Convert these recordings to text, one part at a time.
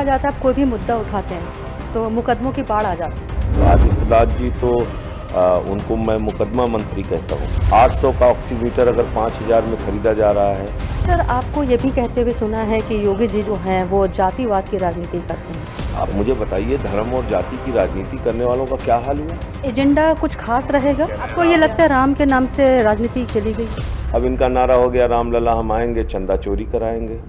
देखा जाता है आप कोई भी मुद्दा उठाते हैं तो मुकदमों की बाढ़ आ जाती है आदित्यनाथ जी तो आ, उनको मैं मुकदमा मंत्री कहता हूँ 800 का ऑक्सीमीटर अगर 5000 में खरीदा जा रहा है सर आपको ये भी कहते हुए सुना है कि योगी जी जो हैं वो जातिवाद की राजनीति करते हैं आप मुझे बताइए धर्म और जाति की राजनीति करने वालों का क्या हाल हुआ एजेंडा कुछ खास रहेगा आपको ये लगता है राम के नाम से राजनीति खेली गई अब इनका नारा हो गया रामलला हम आएंगे चंदा चोरी कराएंगे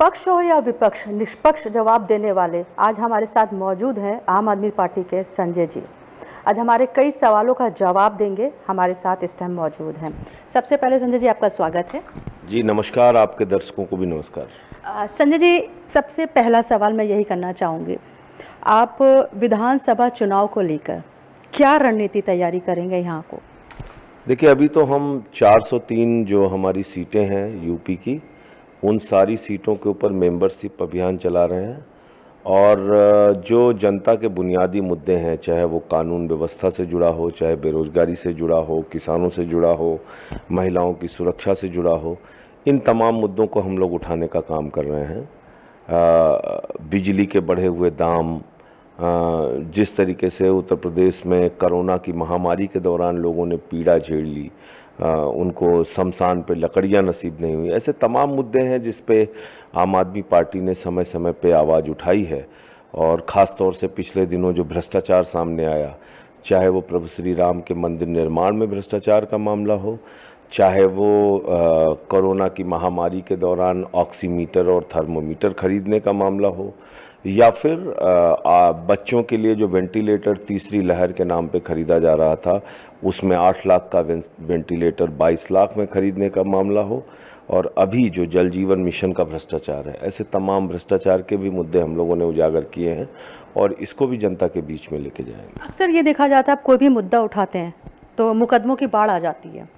पक्ष हो या विपक्ष निष्पक्ष जवाब देने वाले आज हमारे साथ मौजूद हैं आम आदमी पार्टी के संजय जी आज हमारे कई सवालों का जवाब देंगे हमारे साथ इस टाइम मौजूद हैं सबसे पहले संजय जी आपका स्वागत है जी नमस्कार आपके दर्शकों को भी नमस्कार संजय जी सबसे पहला सवाल मैं यही करना चाहूँगी आप विधानसभा चुनाव को लेकर क्या रणनीति तैयारी करेंगे यहाँ को देखिए अभी तो हम 403 जो हमारी सीटें हैं यूपी की उन सारी सीटों के ऊपर मेंबरशिप अभियान चला रहे हैं और जो जनता के बुनियादी मुद्दे हैं चाहे वो कानून व्यवस्था से जुड़ा हो चाहे बेरोज़गारी से जुड़ा हो किसानों से जुड़ा हो महिलाओं की सुरक्षा से जुड़ा हो इन तमाम मुद्दों को हम लोग उठाने का काम कर रहे हैं आ, बिजली के बढ़े हुए दाम आ, जिस तरीके से उत्तर प्रदेश में कोरोना की महामारी के दौरान लोगों ने पीड़ा झेल ली उनको शमशान पर लकड़ियाँ नसीब नहीं हुई ऐसे तमाम मुद्दे हैं जिस पे आम आदमी पार्टी ने समय समय पे आवाज़ उठाई है और ख़ास तौर से पिछले दिनों जो भ्रष्टाचार सामने आया चाहे वो प्रभु श्री राम के मंदिर निर्माण में भ्रष्टाचार का मामला हो चाहे वो कोरोना की महामारी के दौरान ऑक्सीमीटर और थर्मोमीटर ख़रीदने का मामला हो या फिर आ, बच्चों के लिए जो वेंटिलेटर तीसरी लहर के नाम पे ख़रीदा जा रहा था उसमें आठ लाख का वेंटिलेटर बाईस लाख में ख़रीदने का मामला हो और अभी जो जल जीवन मिशन का भ्रष्टाचार है ऐसे तमाम भ्रष्टाचार के भी मुद्दे हम लोगों ने उजागर किए हैं और इसको भी जनता के बीच में लेके जाएंगे अक्सर ये देखा जाता है आप कोई भी मुद्दा उठाते हैं तो मुकदमों की बाढ़ आ जाती है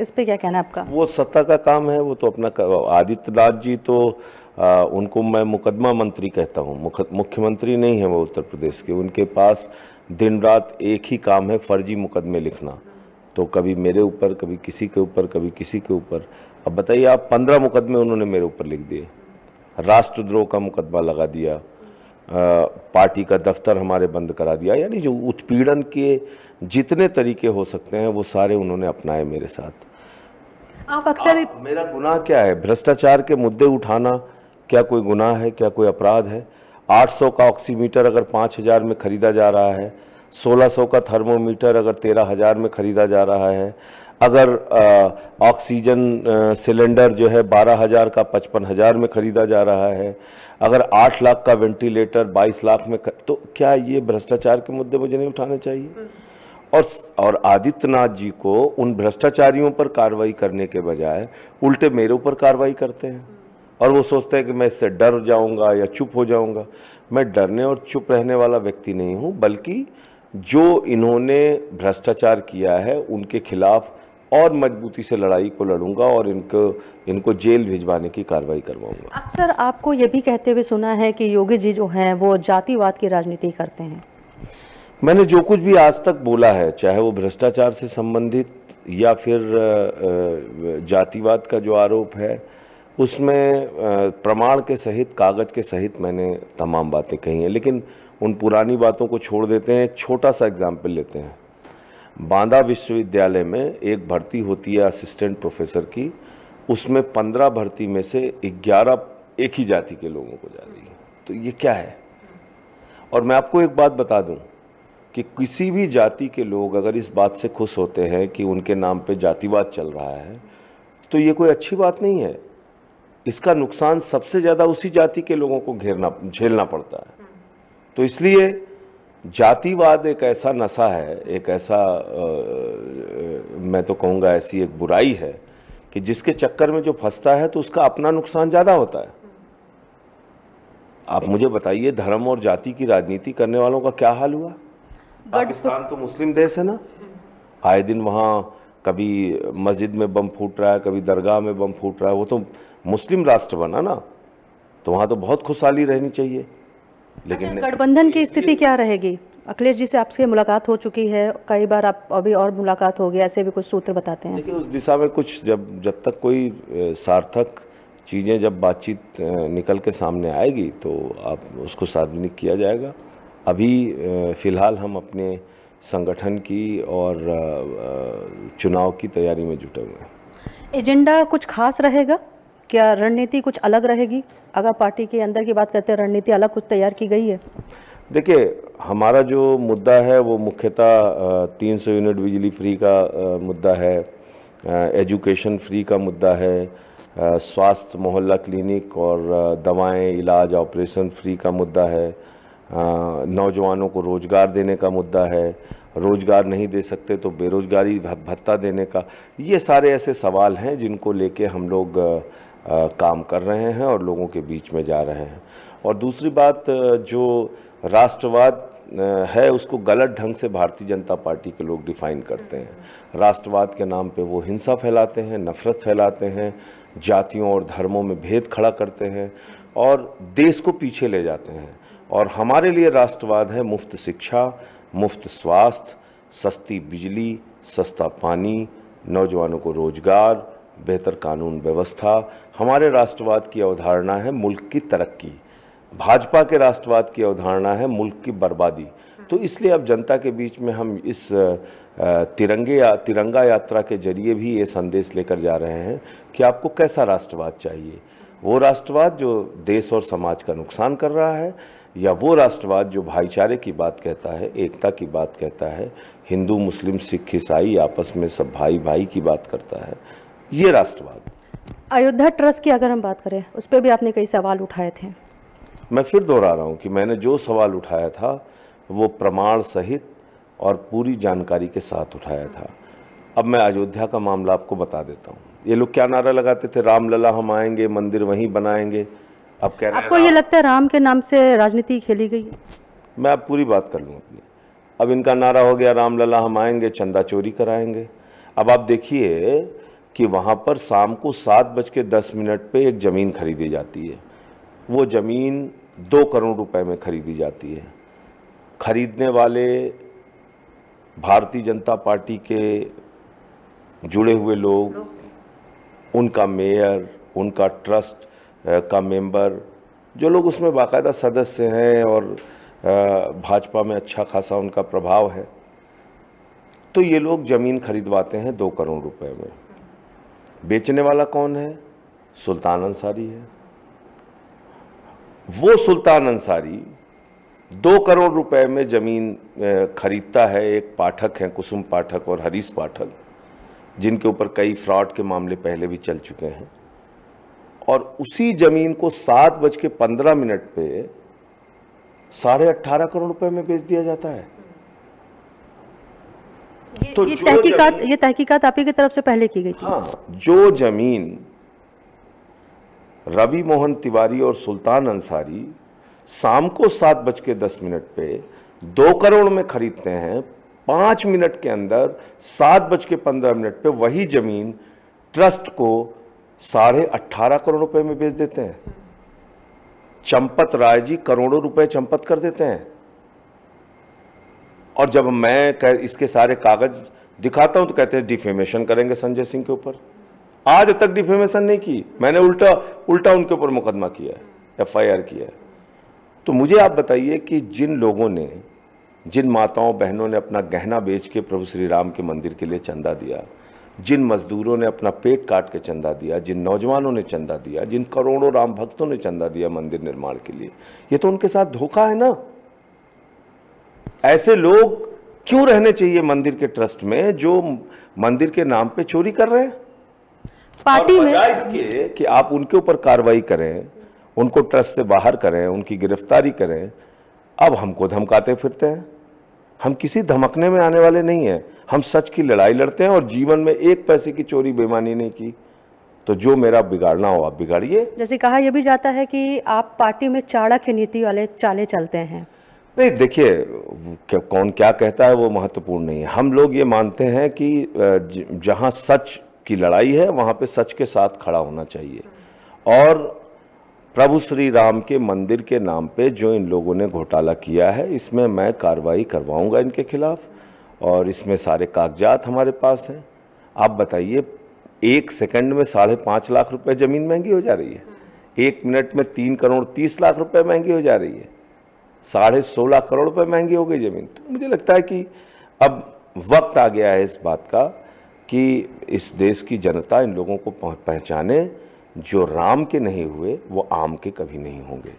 इस पे क्या कहना है आपका वो सत्ता का काम है वो तो अपना आदित्यनाथ जी तो आ, उनको मैं मुकदमा मंत्री कहता हूँ मुख्यमंत्री नहीं है वो उत्तर प्रदेश के उनके पास दिन रात एक ही काम है फर्जी मुकदमे लिखना तो कभी मेरे ऊपर कभी किसी के ऊपर कभी किसी के ऊपर अब बताइए आप पंद्रह मुकदमे उन्होंने मेरे ऊपर लिख दिए राष्ट्रद्रोह का मुकदमा लगा दिया पार्टी का दफ्तर हमारे बंद करा दिया यानी जो उत्पीड़न के जितने तरीके हो सकते हैं वो सारे उन्होंने अपनाए मेरे साथ आप अक्सर मेरा गुनाह क्या है भ्रष्टाचार के मुद्दे उठाना क्या कोई गुनाह है क्या कोई अपराध है 800 का ऑक्सीमीटर अगर 5000 में ख़रीदा जा रहा है 1600 का थर्मोमीटर अगर 13000 में ख़रीदा जा रहा है अगर ऑक्सीजन सिलेंडर जो है बारह हज़ार का पचपन हज़ार में ख़रीदा जा रहा है अगर आठ लाख का वेंटिलेटर बाईस लाख में कर, तो क्या ये भ्रष्टाचार के मुद्दे मुझे नहीं उठाने चाहिए और और आदित्यनाथ जी को उन भ्रष्टाचारियों पर कार्रवाई करने के बजाय उल्टे मेरे ऊपर कार्रवाई करते हैं और वो सोचते हैं कि मैं इससे डर जाऊंगा या चुप हो जाऊंगा मैं डरने और चुप रहने वाला व्यक्ति नहीं हूँ बल्कि जो इन्होंने भ्रष्टाचार किया है उनके खिलाफ और मजबूती से लड़ाई को लड़ूंगा और इनको इनको जेल भिजवाने की कार्रवाई करवाऊंगा अक्सर आपको यह भी कहते हुए सुना है कि योगी जी जो हैं वो जातिवाद की राजनीति करते हैं मैंने जो कुछ भी आज तक बोला है चाहे वो भ्रष्टाचार से संबंधित या फिर जातिवाद का जो आरोप है उसमें प्रमाण के सहित कागज़ के सहित मैंने तमाम बातें कही हैं लेकिन उन पुरानी बातों को छोड़ देते हैं छोटा सा एग्जाम्पल लेते हैं बांदा विश्वविद्यालय में एक भर्ती होती है असिस्टेंट प्रोफेसर की उसमें पंद्रह भर्ती में से ग्यारह एक ही जाति के लोगों को जा रही है तो ये क्या है और मैं आपको एक बात बता दूं कि किसी भी जाति के लोग अगर इस बात से खुश होते हैं कि उनके नाम पे जातिवाद चल रहा है तो ये कोई अच्छी बात नहीं है इसका नुकसान सबसे ज़्यादा उसी जाति के लोगों को घेरना झेलना पड़ता है तो इसलिए जातिवाद एक ऐसा नशा है एक ऐसा आ, मैं तो कहूँगा ऐसी एक बुराई है कि जिसके चक्कर में जो फंसता है तो उसका अपना नुकसान ज़्यादा होता है आप मुझे बताइए धर्म और जाति की राजनीति करने वालों का क्या हाल हुआ पाकिस्तान तो मुस्लिम देश है ना आए दिन वहाँ कभी मस्जिद में बम फूट रहा है कभी दरगाह में बम फूट रहा है वो तो मुस्लिम राष्ट्र बना ना तो वहाँ तो बहुत खुशहाली रहनी चाहिए अच्छा, लेकिन गठबंधन की स्थिति क्या रहेगी अखिलेश जी से आपसे मुलाकात हो चुकी है कई बार आप अभी और मुलाकात होगी ऐसे भी कुछ सूत्र बताते हैं उस दिशा में कुछ जब जब तक कोई सार्थक चीज़ें जब बातचीत निकल के सामने आएगी तो आप उसको सार्वजनिक किया जाएगा अभी फ़िलहाल हम अपने संगठन की और चुनाव की तैयारी में जुटे हुए हैं एजेंडा कुछ खास रहेगा क्या रणनीति कुछ अलग रहेगी अगर पार्टी के अंदर की बात करते हैं रणनीति अलग कुछ तैयार की गई है देखिए हमारा जो मुद्दा है वो मुख्यतः 300 यूनिट बिजली फ्री का मुद्दा है एजुकेशन फ्री का मुद्दा है स्वास्थ्य मोहल्ला क्लिनिक और दवाएं इलाज ऑपरेशन फ्री का मुद्दा है नौजवानों को रोज़गार देने का मुद्दा है रोज़गार नहीं दे सकते तो बेरोज़गारी भत्ता देने का ये सारे ऐसे सवाल हैं जिनको लेके हम लोग काम कर रहे हैं और लोगों के बीच में जा रहे हैं और दूसरी बात जो राष्ट्रवाद है उसको गलत ढंग से भारतीय जनता पार्टी के लोग डिफाइन करते हैं राष्ट्रवाद के नाम पे वो हिंसा फैलाते हैं नफ़रत फैलाते हैं जातियों और धर्मों में भेद खड़ा करते हैं और देश को पीछे ले जाते हैं और हमारे लिए राष्ट्रवाद है मुफ्त शिक्षा मुफ्त स्वास्थ्य सस्ती बिजली सस्ता पानी नौजवानों को रोज़गार बेहतर कानून व्यवस्था हमारे राष्ट्रवाद की अवधारणा है मुल्क की तरक्की भाजपा के राष्ट्रवाद की अवधारणा है मुल्क की बर्बादी तो इसलिए अब जनता के बीच में हम इस तिरंगे या तिरंगा यात्रा के जरिए भी ये संदेश लेकर जा रहे हैं कि आपको कैसा राष्ट्रवाद चाहिए वो राष्ट्रवाद जो देश और समाज का नुकसान कर रहा है या वो राष्ट्रवाद जो भाईचारे की बात कहता है एकता की बात कहता है हिंदू मुस्लिम सिख ईसाई आपस में सब भाई भाई की बात करता है ये राष्ट्रवाद अयोध्या ट्रस्ट की अगर हम बात करें उस पर भी आपने कई सवाल उठाए थे मैं फिर दोहरा रहा हूँ कि मैंने जो सवाल उठाया था वो प्रमाण सहित और पूरी जानकारी के साथ उठाया था अब मैं अयोध्या का मामला आपको बता देता हूँ ये लोग क्या नारा लगाते थे रामलला हम आएंगे मंदिर वहीं बनाएंगे अब कह रहे आपको ये लगता है राम के नाम से राजनीति खेली गई मैं अब पूरी बात कर लूँ अपनी अब इनका नारा हो गया रामलला हम आएंगे चंदा चोरी कराएंगे अब आप देखिए कि वहाँ पर शाम को सात बज के दस मिनट पर एक ज़मीन खरीदी जाती है वो ज़मीन दो करोड़ रुपए में खरीदी जाती है खरीदने वाले भारतीय जनता पार्टी के जुड़े हुए लोग उनका मेयर उनका ट्रस्ट का मेंबर जो लोग उसमें बाकायदा सदस्य हैं और भाजपा में अच्छा खासा उनका प्रभाव है तो ये लोग ज़मीन खरीदवाते हैं दो करोड़ रुपए में बेचने वाला कौन है सुल्तान अंसारी है वो सुल्तान अंसारी दो करोड़ रुपए में ज़मीन खरीदता है एक पाठक हैं कुसुम पाठक और हरीश पाठक जिनके ऊपर कई फ्रॉड के मामले पहले भी चल चुके हैं और उसी ज़मीन को सात बज के पंद्रह मिनट पे साढ़े अट्ठारह करोड़ रुपए में बेच दिया जाता है तो ये तहकीकात ये तहकीकात आप ही की तरफ से पहले की गई थी हाँ जो जमीन रवि मोहन तिवारी और सुल्तान अंसारी शाम को सात बज के दस मिनट पे दो करोड़ में खरीदते हैं पांच मिनट के अंदर सात बज के पंद्रह मिनट पे वही ज़मीन ट्रस्ट को साढ़े अट्ठारह करोड़ रुपए में बेच देते हैं चंपत राय जी करोड़ों रुपए चंपत कर देते हैं और जब मैं कह, इसके सारे कागज दिखाता हूँ तो कहते हैं डिफेमेशन करेंगे संजय सिंह के ऊपर आज तक डिफेमेशन नहीं की मैंने उल्टा उल्टा उनके ऊपर मुकदमा किया है एफ किया है तो मुझे आप बताइए कि जिन लोगों ने जिन माताओं बहनों ने अपना गहना बेच के प्रभु श्री राम के मंदिर के लिए चंदा दिया जिन मजदूरों ने अपना पेट काट के चंदा दिया जिन नौजवानों ने चंदा दिया जिन करोड़ों राम भक्तों ने चंदा दिया मंदिर निर्माण के लिए ये तो उनके साथ धोखा है ना ऐसे लोग क्यों रहने चाहिए मंदिर के ट्रस्ट में जो मंदिर के नाम पे चोरी कर रहे हैं पार्टी में इसके कि आप उनके ऊपर कार्रवाई करें उनको ट्रस्ट से बाहर करें उनकी गिरफ्तारी करें अब हमको धमकाते फिरते हैं हम किसी धमकने में आने वाले नहीं हैं हम सच की लड़ाई लड़ते हैं और जीवन में एक पैसे की चोरी बेमानी नहीं की तो जो मेरा बिगाड़ना हो आप बिगाड़िए जैसे कहा यह भी जाता है कि आप पार्टी में चाणक्य नीति वाले चाले चलते हैं नहीं देखिए कौन क्या कहता है वो महत्वपूर्ण नहीं है हम लोग ये मानते हैं कि जहाँ सच की लड़ाई है वहाँ पे सच के साथ खड़ा होना चाहिए और प्रभु श्री राम के मंदिर के नाम पे जो इन लोगों ने घोटाला किया है इसमें मैं कार्रवाई करवाऊंगा इनके खिलाफ और इसमें सारे कागजात हमारे पास हैं आप बताइए एक सेकंड में साढ़े पाँच लाख रुपए ज़मीन महंगी हो जा रही है एक मिनट में तीन करोड़ तीस लाख रुपए महंगी हो जा रही है साढ़े सोलह करोड़ रुपये महंगी हो गई ज़मीन तो मुझे लगता है कि अब वक्त आ गया है इस बात का कि इस देश की जनता इन लोगों को पहचाने जो राम के नहीं हुए वो आम के कभी नहीं होंगे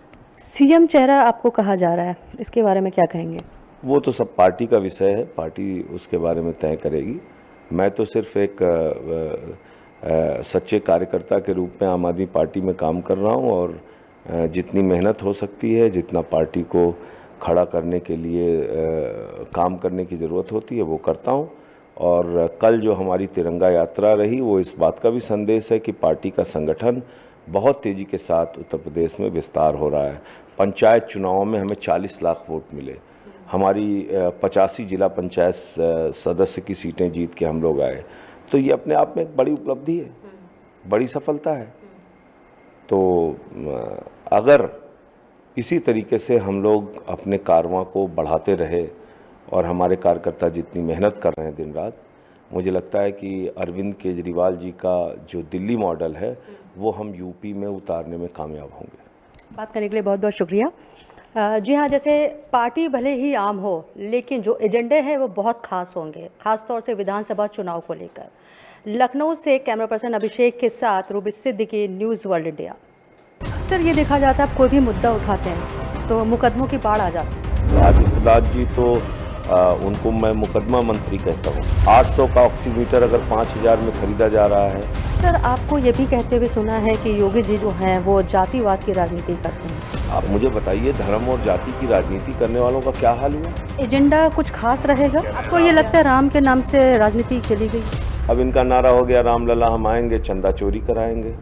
सीएम चेहरा आपको कहा जा रहा है इसके बारे में क्या कहेंगे वो तो सब पार्टी का विषय है पार्टी उसके बारे में तय करेगी मैं तो सिर्फ एक आ, आ, आ, सच्चे कार्यकर्ता के रूप में आम आदमी पार्टी में काम कर रहा हूँ और जितनी मेहनत हो सकती है जितना पार्टी को खड़ा करने के लिए काम करने की ज़रूरत होती है वो करता हूँ और कल जो हमारी तिरंगा यात्रा रही वो इस बात का भी संदेश है कि पार्टी का संगठन बहुत तेज़ी के साथ उत्तर प्रदेश में विस्तार हो रहा है पंचायत चुनावों में हमें 40 लाख वोट मिले हमारी पचासी जिला पंचायत सदस्य की सीटें जीत के हम लोग आए तो ये अपने आप में एक बड़ी उपलब्धि है बड़ी सफलता है तो अगर इसी तरीके से हम लोग अपने कारवा को बढ़ाते रहे और हमारे कार्यकर्ता जितनी मेहनत कर रहे हैं दिन रात मुझे लगता है कि अरविंद केजरीवाल जी का जो दिल्ली मॉडल है हम्म। वो हम यूपी में उतारने में कामयाब होंगे बात करने के लिए बहुत बहुत शुक्रिया जी हाँ जैसे पार्टी भले ही आम हो लेकिन जो एजेंडे हैं वो बहुत खास होंगे खासतौर से विधानसभा चुनाव को लेकर लखनऊ से कैमरा पर्सन अभिषेक के साथ Ruby Siddiqui news world India sir ये देखा जाता है कोई भी मुद्दा उठाते हैं तो मुकदमों की बाढ़ आ जाती है आदित्यनाथ जी तो आ, उनको मैं मुकदमा मंत्री कहता हूँ 800 का ऑक्सीमीटर अगर 5000 में खरीदा जा रहा है सर आपको ये भी कहते हुए सुना है कि योगी जी जो हैं वो जातिवाद की राजनीति करते हैं आप मुझे बताइए धर्म और जाति की राजनीति करने वालों का क्या हाल हुआ एजेंडा कुछ खास रहेगा आपको ये लगता है राम के नाम से राजनीति खेली गई अब इनका नारा हो गया रामलला हम आएंगे चंदा चोरी कराएंगे